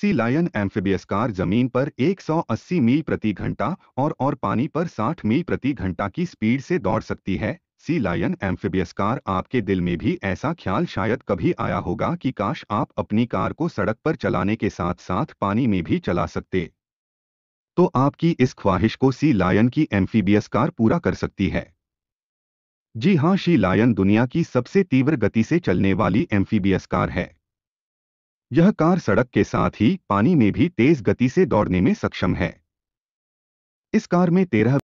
sea lion amphibious car जमीन पर 180 मील प्रति घंटा और और पानी पर 60 मील प्रति घंटा की स्पीड से दौड़ सकती है सी लायन एम्फीबियस कार आपके दिल में भी ऐसा ख्याल शायद कभी आया होगा कि काश आप अपनी कार को सड़क पर चलाने के साथ साथ पानी में भी चला सकते तो आपकी इस ख्वाहिश को सी लायन की एम्फीबियस कार पूरा कर सकती है जी हाँ शी लायन दुनिया की सबसे तीव्र गति से चलने वाली एम्फीबियस कार है यह कार सड़क के साथ ही पानी में भी तेज गति से दौड़ने में सक्षम है इस कार में तेरह